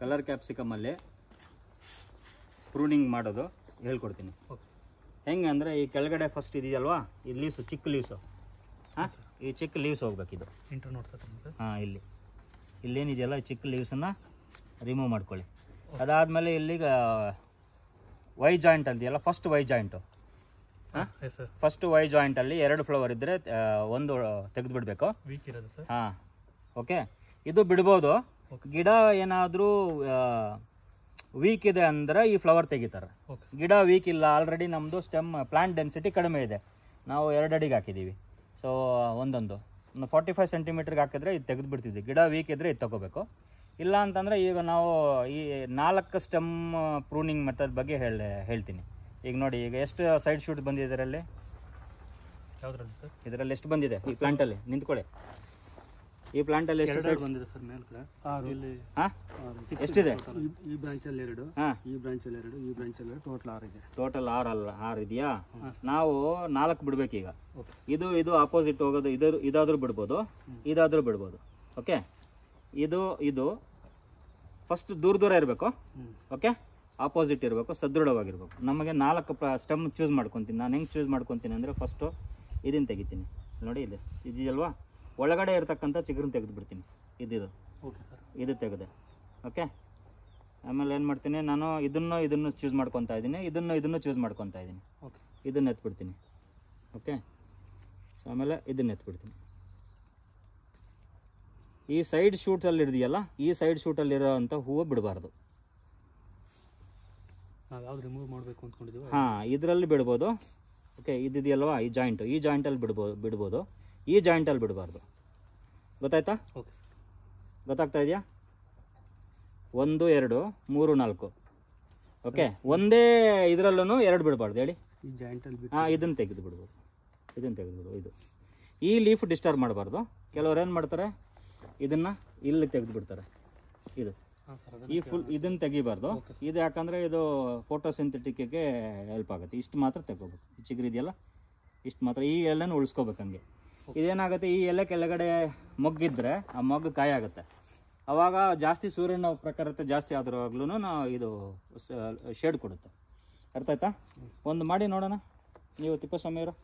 colour ಕ್ಯಾಪ್ಸಿಕಮಲ್ಲಿ pruning ಮಾಡೋದು ಹೇಳ್ಕೊಡ್ತೀನಿ ಹೆಂಗೆ ಅಂದರೆ ಈ ಕೆಳಗಡೆ ಫಸ್ಟ್ ಇದೆಯಲ್ವಾ ಈ ಲೀವ್ಸು ಚಿಕ್ಕ ಲೀವ್ಸು ಹಾಂ ಈ ಚಿಕ್ಕ ಲೀವ್ಸ್ ಹೋಗ್ಬೇಕಿದು ಇಂಟರ್ ನೋಡ್ತಾ ಹಾಂ ಇಲ್ಲಿ ಇಲ್ಲೇನಿದೆಯಲ್ಲ ಈ ಚಿಕ್ಕ ಲೀವ್ಸನ್ನು ರಿಮೂವ್ ಮಾಡ್ಕೊಳ್ಳಿ ಅದಾದಮೇಲೆ ಇಲ್ಲಿಗೆ ವೈ ಜಾಯಿಂಟ್ ಅಂತೀಯಲ್ಲ ಫಸ್ಟ್ ವೈ ಜಾಯಿಂಟು ಹಾಂ ಫಸ್ಟ್ ವೈ ಜಾಯಿಂಟಲ್ಲಿ ಎರಡು ಫ್ಲವರ್ ಇದ್ದರೆ ಒಂದು ತೆಗೆದುಬಿಡ್ಬೇಕು ಹಾಂ ಓಕೆ ಇದು ಬಿಡ್ಬೋದು ಗಿಡ ಏನಾದರೂ ವೀಕ್ ಇದೆ ಅಂದರೆ ಈ ಫ್ಲವರ್ ತೆಗಿತಾರೆ ಗಿಡ ವೀಕ್ ಇಲ್ಲ ಆಲ್ರೆಡಿ ನಮ್ಮದು ಸ್ಟೆಮ್ ಪ್ಲಾಂಟ್ ಡೆನ್ಸಿಟಿ ಕಡಿಮೆ ಇದೆ ನಾವು ಎರಡು ಅಡಿಗೆ ಹಾಕಿದ್ದೀವಿ ಸೊ ಒಂದೊಂದು ಒಂದು ಫಾರ್ಟಿ ಫೈವ್ ಸೆಂಟಿಮೀಟ್ರಿಗೆ ಹಾಕಿದ್ರೆ ಇದು ತೆಗೆದು ಬಿಡ್ತಿದ್ವಿ ಗಿಡ ವೀಕ್ ಇದ್ದರೆ ಇದು ತಗೋಬೇಕು ಇಲ್ಲ ಅಂತಂದರೆ ಈಗ ನಾವು ಈ ನಾಲ್ಕು ಸ್ಟೆಮ್ ಪ್ರೂನಿಂಗ್ ಮೆಥಡ್ ಬಗ್ಗೆ ಹೇಳಿ ಹೇಳ್ತೀನಿ ಈಗ ನೋಡಿ ಈಗ ಎಷ್ಟು ಸೈಡ್ ಶೂಟ್ ಬಂದಿದೆ ಇದರಲ್ಲಿ ಇದರಲ್ಲಿ ಎಷ್ಟು ಬಂದಿದೆ ಈ ಪ್ಲಾಂಟಲ್ಲಿ ನಿಂತ್ಕೊಳ್ಳಿ ಈ ಪ್ಲಾಂಟ್ ಅಲ್ಲಿ ಎಷ್ಟು ಸೈಡ್ ಬಂದಿದೆ ಸರ್ ಮೇಲ್ಕಡೆ ಇಲ್ಲಿ ಎಷ್ಟಿದೆ ಈ ಬ್ರಾಂಚ್ ಅಲ್ಲಿ ಎರಡು ಈ ಬ್ರಾಂಚ್ ಅಲ್ಲಿ ಎರಡು ಈ ಬ್ರಾಂಚ್ ಅಲ್ಲಿ ಟೋಟಲ್ ಆರು ಇದೆ ಟೋಟಲ್ ಆರು ಅಲ್ಲ ಆರು ಇದೆಯಾ ನಾವು ನಾಲ್ಕು ಈಗ ಇದು ಇದು ಆಪೋಸಿಟ್ ಹೋಗೋದು ಇದು ಇದಾದ್ರೂ ಬಿಡ್ಬೋದು ಇದಾದ್ರೂ ಬಿಡ್ಬೋದು ಓಕೆ ಇದು ಇದು ಫಸ್ಟ್ ದೂರ ದೂರ ಇರಬೇಕು ಓಕೆ ಆಪೋಸಿಟ್ ಇರಬೇಕು ಸದೃಢವಾಗಿರ್ಬೇಕು ನಮಗೆ ನಾಲ್ಕು ಸ್ಟೆಮ್ ಚೂಸ್ ಮಾಡ್ಕೊತೀನಿ ನಾನು ಹೆಂಗೆ ಚೂಸ್ ಮಾಡ್ಕೊತೀನಿ ಅಂದರೆ ಫಸ್ಟು ಇದನ್ನು ತೆಗಿತೀನಿ ನೋಡಿ ಇಲ್ಲಿ ಇದೆಯಲ್ವಾ ಒಳಗಡೆ ಇರತಕ್ಕಂಥ ಚಿಗುರನ್ನ ತೆಗೆದು ಬಿಡ್ತೀನಿ ಇದಿದು ಓಕೆ ಸರ್ ಇದು ತೆಗೆದೆ ಓಕೆ ಆಮೇಲೆ ಏನು ಮಾಡ್ತೀನಿ ನಾನು ಇದನ್ನು ಇದನ್ನು ಚೂಸ್ ಮಾಡ್ಕೊತಾ ಇದ್ದೀನಿ ಇದನ್ನು ಇದನ್ನು ಚೂಸ್ ಮಾಡ್ಕೊತಾ ಇದ್ದೀನಿ ಓಕೆ ಇದನ್ನು ಎತ್ಬಿಡ್ತೀನಿ ಓಕೆ ಸೊ ಆಮೇಲೆ ಇದನ್ನು ಎತ್ಬಿಡ್ತೀನಿ ಈ ಸೈಡ್ ಶೂಟಲ್ಲಿ ಇರಿದೆಯಲ್ಲ ಈ ಸೈಡ್ ಶೂಟಲ್ಲಿರೋ ಅಂಥ ಹೂವು ಬಿಡಬಾರ್ದು ರಿಮೂವ್ ಮಾಡಬೇಕು ಹಾಂ ಇದರಲ್ಲಿ ಬಿಡ್ಬೋದು ಓಕೆ ಇದಿದೆಯಲ್ವಾ ಈ ಜಾಯಿಂಟು ಈ ಜಾಯಿಂಟಲ್ಲಿ ಬಿಡ್ಬೋದು ಬಿಡ್ಬೋದು ಈ ಜಾಯಿಂಟಲ್ಲಿ ಬಿಡಬಾರ್ದು ಗೊತ್ತಾಯ್ತಾ ಓಕೆ ಗೊತ್ತಾಗ್ತಾ ಇದೆಯಾ ಒಂದು ಎರಡು ಮೂರು ನಾಲ್ಕು ಓಕೆ ಒಂದೇ ಇದರಲ್ಲೂ ಎರಡು ಬಿಡಬಾರ್ದು ಹೇಳಿ ಈ ಹಾಂ ಇದನ್ನು ತೆಗೆದು ಬಿಡ್ಬೋದು ಇದನ್ನು ತೆಗೆದುಬಿಡು ಇದು ಈ ಲೀಫ್ ಡಿಸ್ಟರ್ಬ್ ಮಾಡಬಾರ್ದು ಕೆಲವ್ರು ಏನು ಮಾಡ್ತಾರೆ ಇದನ್ನು ಇಲ್ಲಿ ತೆಗೆದು ಬಿಡ್ತಾರೆ ಇದು ಈ ಫುಲ್ ಇದನ್ನು ತೆಗಿಬಾರ್ದು ಇದು ಯಾಕಂದರೆ ಇದು ಫೋಟೋ ಸಿಂಥೆಟಿಕ್ಗೆ ಹೆಲ್ಪ್ ಆಗುತ್ತೆ ಇಷ್ಟು ಮಾತ್ರ ತೆಗೋಬೇಕು ಚಿಗುರಿದೆಯಲ್ಲ ಇಷ್ಟು ಮಾತ್ರ ಈ ಎಲ್ಲನೂ ಉಳಿಸ್ಕೋಬೇಕು ಹಂಗೆ ಇದೇನಾಗುತ್ತೆ ಈ ಎಲೆ ಕೆಳಗಡೆ ಮೊಗ್ಗಿದ್ರೆ ಆ ಮೊಗ್ಗು ಕಾಯಿ ಆಗುತ್ತೆ ಅವಾಗ ಜಾಸ್ತಿ ಸೂರ್ಯನ ಪ್ರಖರತೆ ಜಾಸ್ತಿ ಆದ್ರೂ ನಾವು ಇದು ಶೇಡ್ ಕೊಡುತ್ತೆ ಅರ್ಥ ಆಯ್ತಾ ಒಂದು ಮಾಡಿ ನೋಡೋಣ ನೀವು ತಿಪ್ಪಸ್ವಾಮಿಯವರು